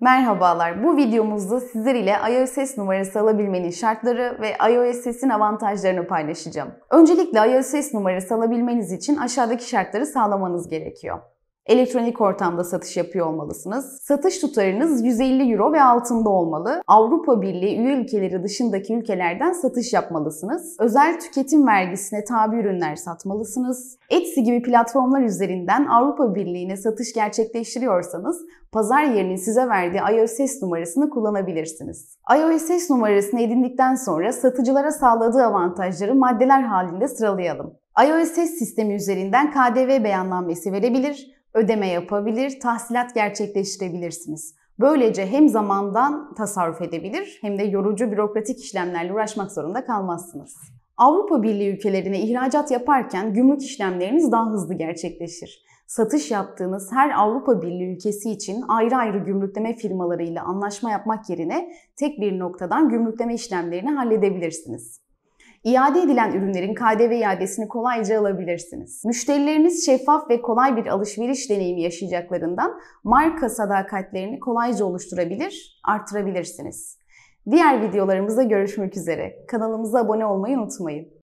Merhabalar, bu videomuzda sizler ile iOSS numarası alabilmenin şartları ve iOSS'in avantajlarını paylaşacağım. Öncelikle iOSS numarası alabilmeniz için aşağıdaki şartları sağlamanız gerekiyor elektronik ortamda satış yapıyor olmalısınız. Satış tutarınız 150 euro ve altında olmalı. Avrupa Birliği üye ülkeleri dışındaki ülkelerden satış yapmalısınız. Özel tüketim vergisine tabi ürünler satmalısınız. Etsy gibi platformlar üzerinden Avrupa Birliği'ne satış gerçekleştiriyorsanız pazar yerinin size verdiği IOSS numarasını kullanabilirsiniz. IOSS numarasını edindikten sonra satıcılara sağladığı avantajları maddeler halinde sıralayalım. IOSS sistemi üzerinden KDV beyanlanması verebilir, ödeme yapabilir, tahsilat gerçekleştirebilirsiniz. Böylece hem zamandan tasarruf edebilir hem de yorucu bürokratik işlemlerle uğraşmak zorunda kalmazsınız. Avrupa Birliği ülkelerine ihracat yaparken gümrük işlemleriniz daha hızlı gerçekleşir. Satış yaptığınız her Avrupa Birliği ülkesi için ayrı ayrı gümrükleme firmalarıyla anlaşma yapmak yerine tek bir noktadan gümrükleme işlemlerini halledebilirsiniz. İade edilen ürünlerin KDV iadesini kolayca alabilirsiniz. Müşterileriniz şeffaf ve kolay bir alışveriş deneyimi yaşayacaklarından marka sadakatlerini kolayca oluşturabilir, artırabilirsiniz. Diğer videolarımızda görüşmek üzere. Kanalımıza abone olmayı unutmayın.